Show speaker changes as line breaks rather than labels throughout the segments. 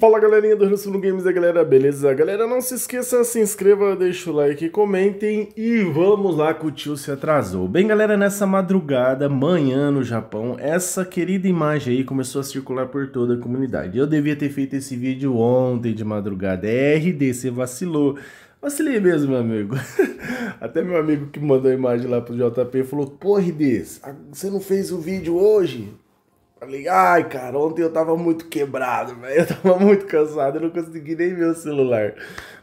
Fala galerinha do Russell Games e galera, beleza? Galera, não se esqueça, se inscreva, deixa o like, comentem e vamos lá que o tio se atrasou. Bem galera, nessa madrugada, manhã no Japão, essa querida imagem aí começou a circular por toda a comunidade. Eu devia ter feito esse vídeo ontem de madrugada, é, você vacilou. Vacilei mesmo, meu amigo. Até meu amigo que mandou a imagem lá pro JP falou, porra, RD, você não fez o vídeo hoje? Falei, ai, cara, ontem eu tava muito quebrado, velho. Eu tava muito cansado, eu não consegui nem ver o celular.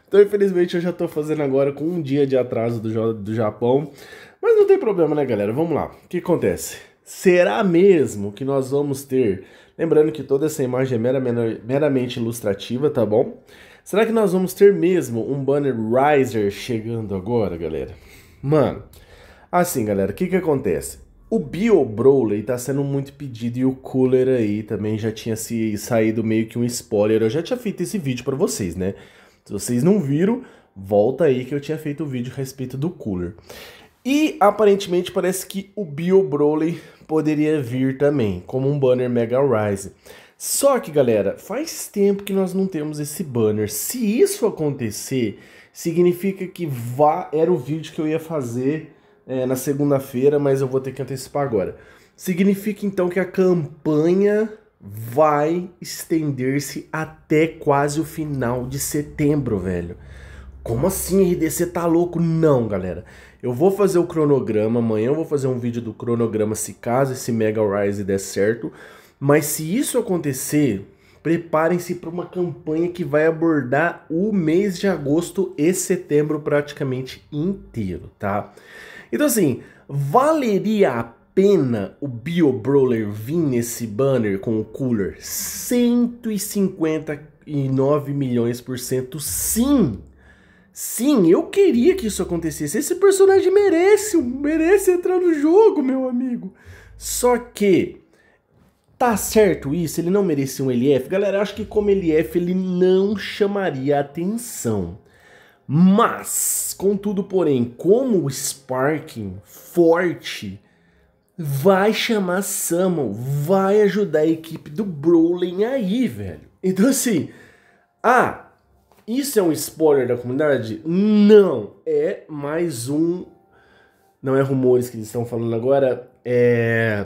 Então, infelizmente, eu já tô fazendo agora com um dia de atraso do, do Japão. Mas não tem problema, né, galera? Vamos lá. O que acontece? Será mesmo que nós vamos ter. Lembrando que toda essa imagem é meramente, meramente ilustrativa, tá bom? Será que nós vamos ter mesmo um banner riser chegando agora, galera? Mano, assim, galera, o que que acontece? O Bio Broly tá sendo muito pedido e o Cooler aí também já tinha se saído meio que um spoiler. Eu já tinha feito esse vídeo para vocês, né? Se vocês não viram, volta aí que eu tinha feito o um vídeo a respeito do Cooler. E aparentemente parece que o Bio Broly poderia vir também, como um banner Mega Rise. Só que, galera, faz tempo que nós não temos esse banner. Se isso acontecer, significa que vá era o vídeo que eu ia fazer é, na segunda-feira, mas eu vou ter que antecipar agora. Significa então que a campanha vai estender-se até quase o final de setembro, velho. Como assim, RDC tá louco? Não, galera. Eu vou fazer o cronograma, amanhã eu vou fazer um vídeo do cronograma se caso esse Mega Rise der certo. Mas se isso acontecer, Preparem-se para uma campanha que vai abordar o mês de agosto e setembro praticamente inteiro, tá? Então assim, valeria a pena o Bio vir nesse banner com o cooler 159 milhões por cento? Sim! Sim, eu queria que isso acontecesse. Esse personagem merece, merece entrar no jogo, meu amigo. Só que Tá certo isso? Ele não merecia um LF? Galera, acho que como LF ele não chamaria atenção. Mas, contudo, porém, como o Sparking forte vai chamar Samuel, vai ajudar a equipe do Brolin aí, velho. Então assim, ah, isso é um spoiler da comunidade? Não, é mais um... Não é rumores que eles estão falando agora, é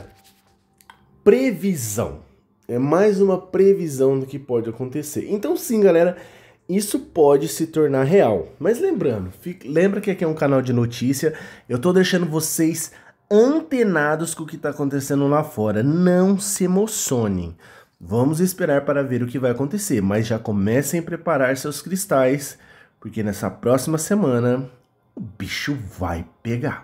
previsão. É mais uma previsão do que pode acontecer. Então, sim, galera, isso pode se tornar real. Mas lembrando, fica, lembra que aqui é um canal de notícia. Eu tô deixando vocês antenados com o que está acontecendo lá fora. Não se emocionem. Vamos esperar para ver o que vai acontecer, mas já comecem a preparar seus cristais, porque nessa próxima semana o bicho vai pegar.